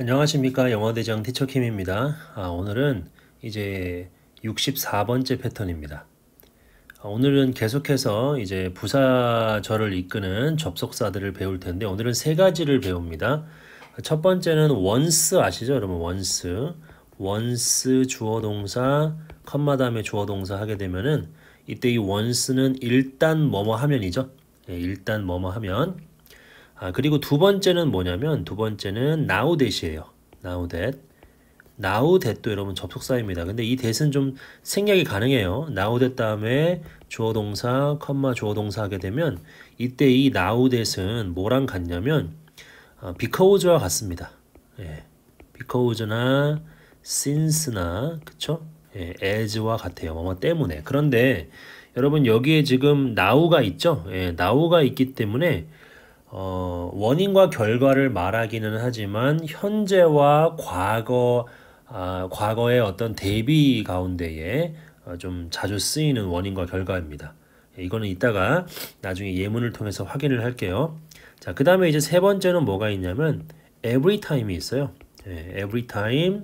안녕하십니까 영어대장 티처킴입니다. 아, 오늘은 이제 64번째 패턴입니다. 아, 오늘은 계속해서 이제 부사절을 이끄는 접속사들을 배울 텐데 오늘은 세 가지를 배웁니다. 첫 번째는 once 아시죠? 여러분 once once 주어동사 컴마 다음에 주어동사 하게 되면은 이때 이 once는 일단 뭐뭐 하면이죠. 예, 일단 뭐뭐 하면 아, 그리고 두 번째는 뭐냐면 두 번째는 now that이에요. now that. now that도 여러분 접속사입니다. 근데 이 that은 좀 생략이 가능해요. now that 다음에 주어 동사, 컴마 주어 동사 하게 되면 이때 이 now that은 뭐랑 같냐면 아, because와 같습니다. 예. because나 since나 그쵸? 예, as와 같아요. 뭐 때문에. 그런데 여러분 여기에 지금 now가 있죠? 예, now가 있기 때문에 어, 원인과 결과를 말하기는 하지만 현재와 과거 아, 과거의 어떤 대비 가운데에 어, 좀 자주 쓰이는 원인과 결과입니다. 예, 이거는 이따가 나중에 예문을 통해서 확인을 할게요. 자, 그 다음에 이제 세 번째는 뭐가 있냐면 every time이 있어요. 예, every time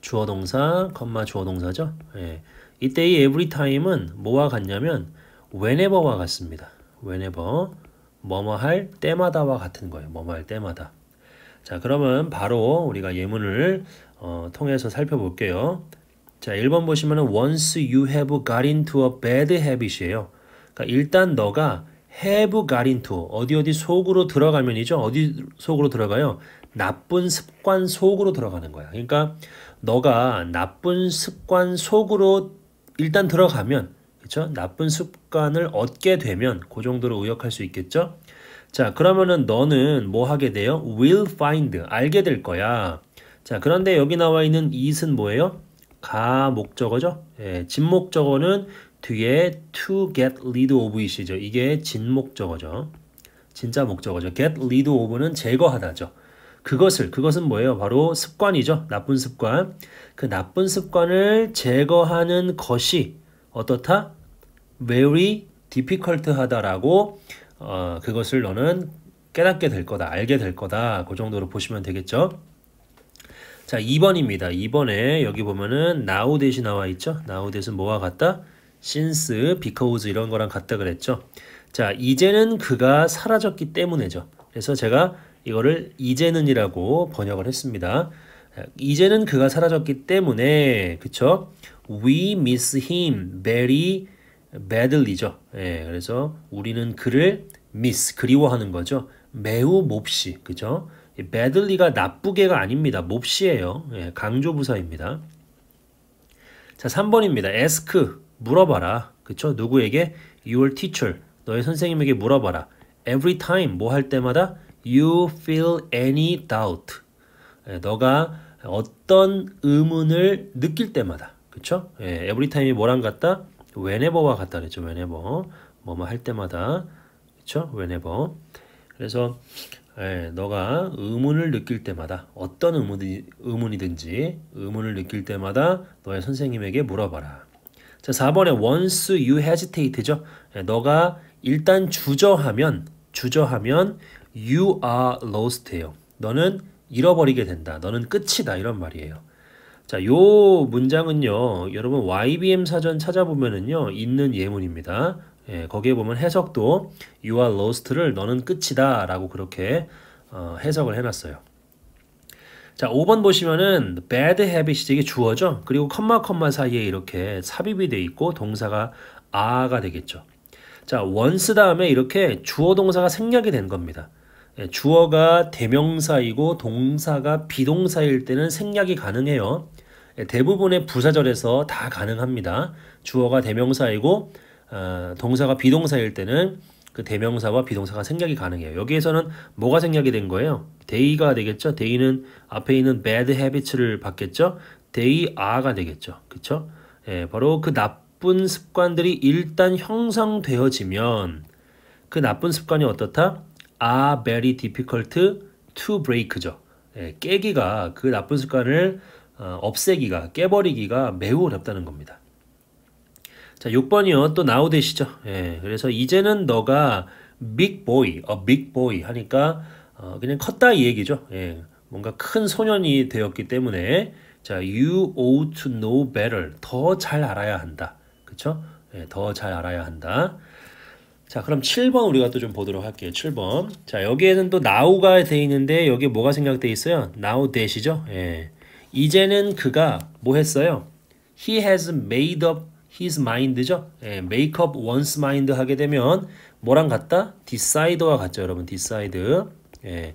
주어 동사, 컴마 주어 동사죠. 예, 이때 이 every time은 뭐와 같냐면 whenever와 같습니다. whenever 뭐뭐 할 때마다와 같은 거예요. 뭐뭐 할 때마다. 자, 그러면 바로 우리가 예문을 어, 통해서 살펴볼게요. 자, 1번 보시면은 once you have got into a bad habit이에요. 그러니까 일단 너가 have got into 어디 어디 속으로 들어가면이죠. 어디 속으로 들어가요? 나쁜 습관 속으로 들어가는 거야. 그러니까 너가 나쁜 습관 속으로 일단 들어가면 그렇죠? 나쁜 습관을 얻게 되면 그 정도로 의역할 수 있겠죠? 자, 그러면은 너는 뭐 하게 돼요? will find, 알게 될 거야. 자, 그런데 여기 나와 있는 it은 뭐예요? 가 목적어죠? 예, 진목적어는 뒤에 to get rid of it이죠. 이게 진목적어죠. 진짜 목적어죠. get rid of는 제거하다죠. 그것을, 그것은 뭐예요? 바로 습관이죠. 나쁜 습관. 그 나쁜 습관을 제거하는 것이 어떻다? very difficult 하다라고 어, 그것을 너는 깨닫게 될 거다, 알게 될 거다. 그 정도로 보시면 되겠죠. 자, 2번입니다. 2번에 여기 보면은 now 대신 나와 있죠. now 대신 뭐와 같다? since, because 이런 거랑 같다 그랬죠. 자, 이제는 그가 사라졌기 때문에죠. 그래서 제가 이거를 이제는이라고 번역을 했습니다. 이제는 그가 사라졌기 때문에 그쵸? We miss him very badly죠. 예, 그래서 우리는 그를 miss 그리워하는 거죠. 매우 몹시 그죠? badly가 나쁘게가 아닙니다. 몹시예요. 예, 강조 부사입니다. 자, 3번입니다. ask 물어봐라. 그쵸? 누구에게 your teacher 너의 선생님에게 물어봐라. every time 뭐 할 때마다 you feel any doubt 예, 너가 어떤 의문을 느낄 때마다 그쵸? 예, every time이 뭐랑 같다? whenever와 같다 그랬죠. whenever. 뭐뭐 할 때마다. 그렇 whenever. 그래서 예, 너가 의문을 느낄 때마다 어떤 의문이, 의문이든지 의문을 느낄 때마다 너의 선생님에게 물어봐라. 자, 4번에 once you hesitate죠. 예, 너가 일단 주저하면 주저하면 you are lost예요. 너는 잃어버리게 된다. 너는 끝이다 이런 말이에요. 자, 요 문장은요, 여러분 YBM 사전 찾아보면은요, 있는 예문입니다. 예, 거기에 보면 해석도 You are lost를 너는 끝이다 라고 그렇게 어, 해석을 해놨어요. 자, 5번 보시면은 bad habit 이게 주어죠. 그리고 컴마 컴마 사이에 이렇게 삽입이 돼 있고 동사가 아가 되겠죠. 자, once 다음에 이렇게 주어 동사가 생략이 된 겁니다. 예, 주어가 대명사이고 동사가 비동사일 때는 생략이 가능해요. 예, 대부분의 부사절에서 다 가능합니다. 주어가 대명사이고 아, 동사가 비동사일 때는 그 대명사와 비동사가 생략이 가능해요. 여기에서는 뭐가 생략이 된 거예요? 데이가 되겠죠. 데이는 앞에 있는 bad habits를 받겠죠. 데이 아가 되겠죠. 그렇 예, 바로 그 나쁜 습관들이 일단 형성되어지면 그 나쁜 습관이 어떻다? 아 r very difficult to break죠. 예, 깨기가 그 나쁜 습관을 어, 없애기가 깨버리기가 매우 어렵다는 겁니다. 자 6번이요 또 now 되시죠. 예, 그래서 이제는 너가 big boy, a big boy 하니까 어, 그냥 컸다 이 얘기죠. 예, 뭔가 큰 소년이 되었기 때문에 자 you ought to know better 더 잘 알아야 한다. 그쵸? 예, 더 잘 알아야 한다. 자 그럼 7번 우리가 또 좀 보도록 할게요 7번 자 여기에는 또 now가 돼 있는데 여기에 뭐가 생각돼 있어요 now that이죠 예. 이제는 그가 뭐 했어요 he has made up his mind죠 예. make up one's mind 하게 되면 뭐랑 같다 decide와 같죠 여러분 decide 예.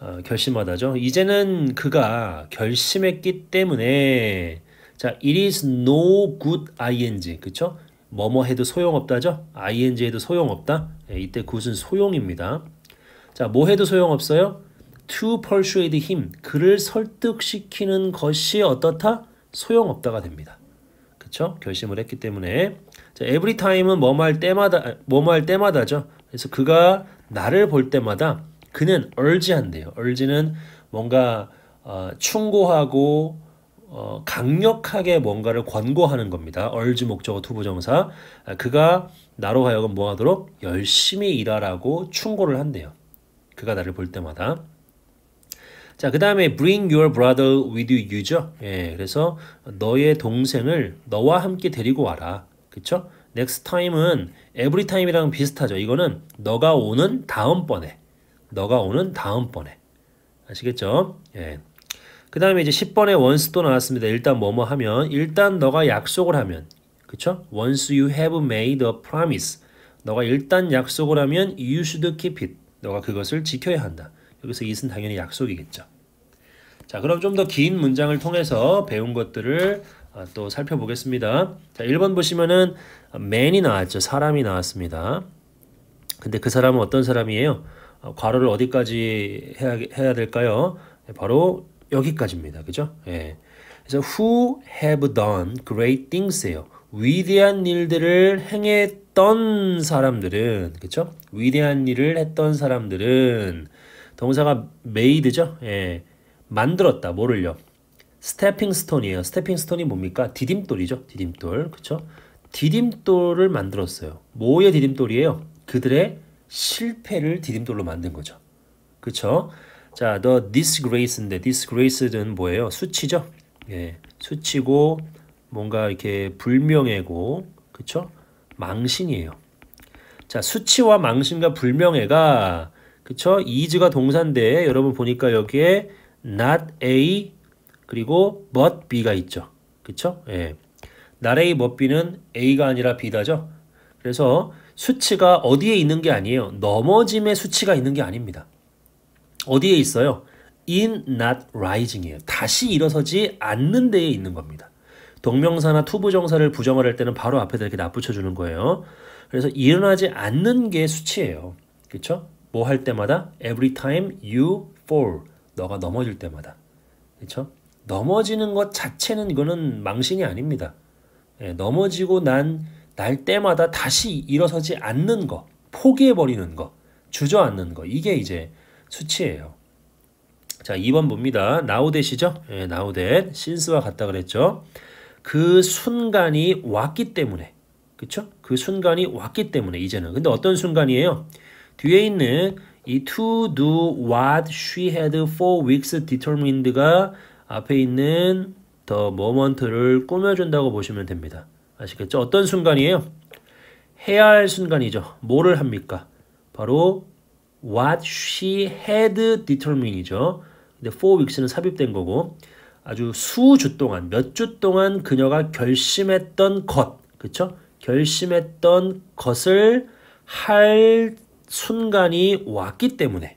어, 결심하다죠 이제는 그가 결심했기 때문에 자 it is no good ing 그쵸 뭐뭐 해도 소용없다죠? ing 해도 소용없다? 예, 이때 굿은 소용입니다. 자, 뭐 해도 소용없어요? to persuade him, 그를 설득시키는 것이 어떻다? 소용없다가 됩니다. 그쵸? 결심을 했기 때문에 자, every time은 뭐뭐할 때마다, 뭐뭐할 때마다죠. 그래서 그가 나를 볼 때마다 그는 얼지한데요. 얼지는 뭔가 어, 충고하고 어, 강력하게 뭔가를 권고하는 겁니다. 얼지 목적어 투부정사 아, 그가 나로 하여금 뭐하도록 열심히 일하라고 충고를 한대요. 그가 나를 볼 때마다 자, 그 다음에 bring your brother with you죠. 예, 그래서 너의 동생을 너와 함께 데리고 와라. 그쵸? next time은 every time이랑 비슷하죠. 이거는 너가 오는 다음번에. 너가 오는 다음번에. 아시겠죠? 예. 그 다음에 이제 10번에 once 또 나왔습니다. 일단 뭐뭐 하면 일단 너가 약속을 하면 그쵸? Once you have made a promise 너가 일단 약속을 하면 you should keep it 너가 그것을 지켜야 한다. 여기서 이은 당연히 약속이겠죠. 자 그럼 좀 더 긴 문장을 통해서 배운 것들을 아, 또 살펴보겠습니다. 자 1번 보시면은 man이 나왔죠. 사람이 나왔습니다. 근데 그 사람은 어떤 사람이에요? 아, 괄호를 어디까지 해야, 해야 될까요? 네, 바로 여기까지입니다. 그죠? 예. 그래서 who have done great things예요. 위대한 일들을 행했던 사람들은 그죠 위대한 일을 했던 사람들은 동사가 made죠. 예. 만들었다. 뭐를요? 스태핑 스톤이에요. 스태핑 스톤이 뭡니까? 디딤돌이죠. 디딤돌. 그렇 디딤돌을 만들었어요. 뭐의 디딤돌이에요? 그들의 실패를 디딤돌로 만든 거죠. 그렇 자, the disgrace인데 disgrace는 뭐예요? 수치죠. 예, 수치고 뭔가 이렇게 불명예고 그쵸? 망신이에요. 자, 수치와 망신과 불명예가 그쵸? is가 동사인데 여러분 보니까 여기에 not a 그리고 but b가 있죠. 그쵸? 예. not a but b는 a가 아니라 b다죠. 그래서 수치가 어디에 있는 게 아니에요. 넘어짐의 수치가 있는 게 아닙니다. 어디에 있어요? in not rising이에요. 다시 일어서지 않는 데에 있는 겁니다. 동명사나 투부정사를 부정할 할 때는 바로 앞에다 이렇게 납붙여 주는 거예요. 그래서 일어나지 않는 게 수치예요. 그렇죠? 뭐 할 때마다 every time you fall 너가 넘어질 때마다. 그렇죠? 넘어지는 것 자체는 이거는 망신이 아닙니다. 예, 넘어지고 난 날 때마다 다시 일어서지 않는 거, 포기해 버리는 거, 주저앉는 거 이게 이제 수치예요. 자, 2번 봅니다. 나우데시죠 예, 나우데 신스와 같다 그랬죠? 그 순간이 왔기 때문에. 그쵸? 그 순간이 왔기 때문에, 이제는. 근데 어떤 순간이에요? 뒤에 있는 이 to do what she had for weeks determined가 앞에 있는 더 모먼트를 꾸며준다고 보시면 됩니다. 아시겠죠? 어떤 순간이에요? 해야 할 순간이죠. 뭐를 합니까? 바로 what she had determine이죠. 근데 for weeks는 삽입된 거고 아주 수주 동안 몇 주 동안 그녀가 결심했던 것, 그렇 결심했던 것을 할 순간이 왔기 때문에,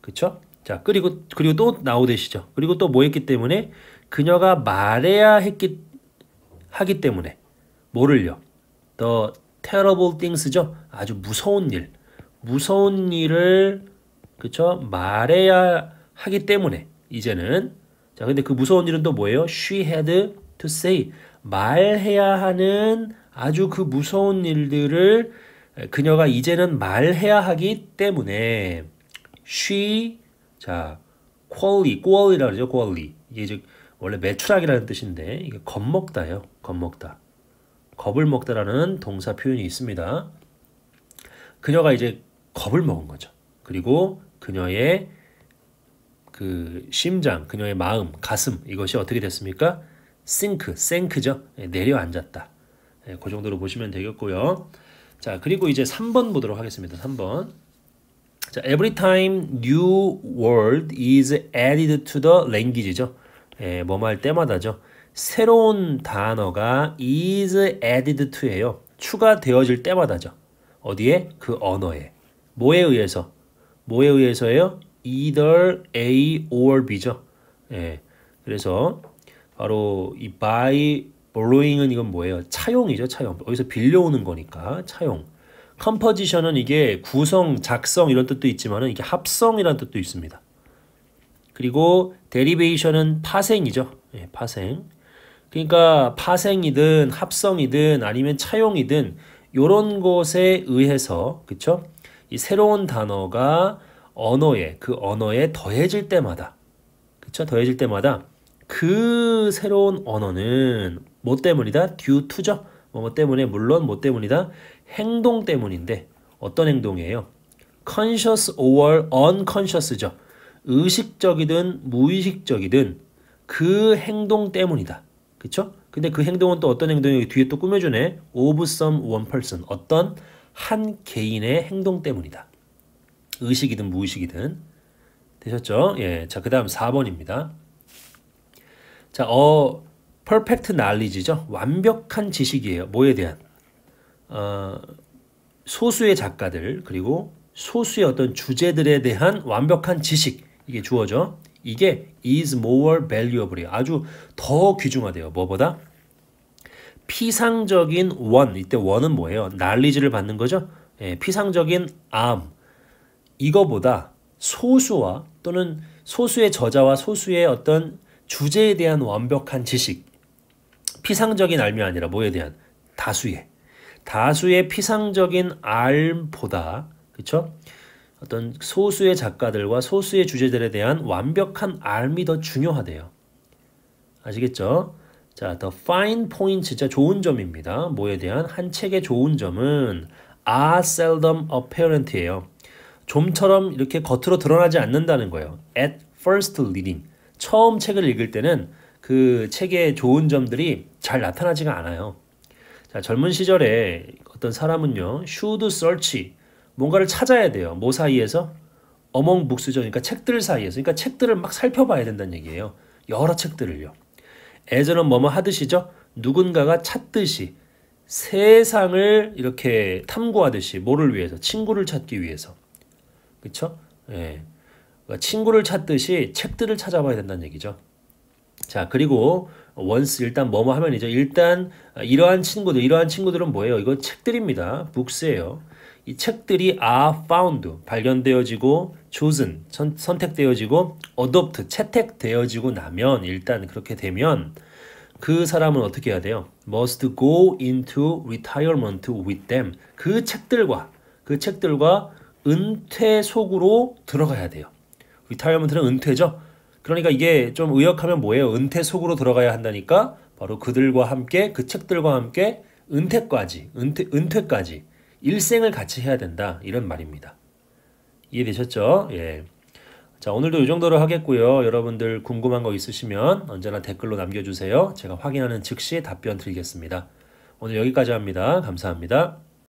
그렇죠? 자 그리고 그리고 또나오듯이죠 그리고 또 뭐했기 때문에 그녀가 말해야 했기 하기 때문에 뭐를요? 더 terrible things죠. 아주 무서운 일. 무서운 일을 그쵸 말해야 하기 때문에 이제는 자 근데 그 무서운 일은 또 뭐예요? She had to say 말해야 하는 아주 그 무서운 일들을 그녀가 이제는 말해야 하기 때문에 she 자 quality quality라 그러죠 quality 이게 즉 원래 매출하기라는 뜻인데 이게 겁먹다요 겁먹다 겁을 먹다라는 동사 표현이 있습니다. 그녀가 이제 겁을 먹은 거죠. 그리고 그녀의 그 심장, 그녀의 마음, 가슴 이것이 어떻게 됐습니까? 싱크, 생크죠. 예, 내려앉았다. 예, 그 정도로 보시면 되겠고요. 자, 그리고 이제 3번 보도록 하겠습니다. 3번. 자, every time new word is added to the language죠. 예, 뭐말 때마다죠. 새로운 단어가 is added to예요. 추가되어질 때마다죠. 어디에? 그 언어에. 뭐에 의해서? 뭐에 의해서예요? either A or B죠. 예. 그래서 바로 이 by borrowing은 이건 뭐예요? 차용이죠, 차용. 어디서 빌려오는 거니까 차용. 컴포지션은 이게 구성, 작성 이런 뜻도 있지만은 이게 합성이라는 뜻도 있습니다. 그리고 데리베이션은 파생이죠. 예, 파생. 그러니까 파생이든 합성이든 아니면 차용이든 요런 것에 의해서 그쵸? 이 새로운 단어가 언어에 그 언어에 더해질 때마다 그쵸 더해질 때마다 그 새로운 언어는 뭐 때문이다 due to죠 뭐, 뭐 때문에 물론 뭐 때문이다 행동 때문인데 어떤 행동이에요 conscious or unconscious죠 의식적이든 무의식적이든 그 행동 때문이다 그쵸 근데 그 행동은 또 어떤 행동이 뒤에 또 꾸며주네 of some one person 어떤 한 개인의 행동 때문이다. 의식이든 무의식이든 되셨죠? 예. 자, 그다음 4번입니다. 자, 어 퍼펙트 날리지죠. 완벽한 지식이에요. 뭐에 대한? 어, 소수의 작가들 그리고 소수의 어떤 주제들에 대한 완벽한 지식 이게 주어져. 이게 is more v a l u a b l e 아주 더 귀중하대요. 뭐보다? 피상적인 원, 이때 원은 뭐예요? 난리지를 받는 거죠? 예, 피상적인 암, 이거보다 소수와 또는 소수의 저자와 소수의 어떤 주제에 대한 완벽한 지식, 피상적인 알이 아니라 뭐에 대한 다수의 다수의 피상적인 알보다 그쵸 어떤 소수의 작가들과 소수의 주제들에 대한 완벽한 알이더 중요하대요. 아시겠죠? 자, the fine points, 자, 좋은 점입니다. 뭐에 대한 한 책의 좋은 점은 are 아 seldom apparent예요. 좀처럼 이렇게 겉으로 드러나지 않는다는 거예요. At first reading, 처음 책을 읽을 때는 그 책의 좋은 점들이 잘 나타나지가 않아요. 자, 젊은 시절에 어떤 사람은요, should search, 뭔가를 찾아야 돼요. 뭐 사이에서? 어몽 북스죠. 그러니까 책들 사이에서. 그러니까 책들을 막 살펴봐야 된다는 얘기예요. 여러 책들을요. 에저는 뭐뭐 하듯이죠. 누군가가 찾듯이 세상을 이렇게 탐구하듯이 뭐를 위해서 친구를 찾기 위해서 그렇 예. 그러니까 친구를 찾듯이 책들을 찾아봐야 된다는 얘기죠. 자 그리고 원스 일단 뭐뭐 하면 이제 일단 이러한 친구들 이러한 친구들은 뭐예요? 이거 책들입니다. 북스예요. 이 책들이 are found 발견되어지고 chosen 선, 선택되어지고 adopt 채택되어지고 나면 일단 그렇게 되면 그 사람은 어떻게 해야 돼요? must go into retirement with them 그 책들과 그 책들과 은퇴 속으로 들어가야 돼요. retirement는 은퇴죠. 그러니까 이게 좀 의역하면 뭐예요? 은퇴 속으로 들어가야 한다니까 바로 그들과 함께 그 책들과 함께 은퇴까지 은퇴 은퇴까지 일생을 같이 해야 된다 이런 말입니다. 이해되셨죠? 예. 자 오늘도 이 정도로 하겠고요. 여러분들 궁금한 거 있으시면 언제나 댓글로 남겨주세요. 제가 확인하는 즉시 답변 드리겠습니다. 오늘 여기까지 합니다. 감사합니다.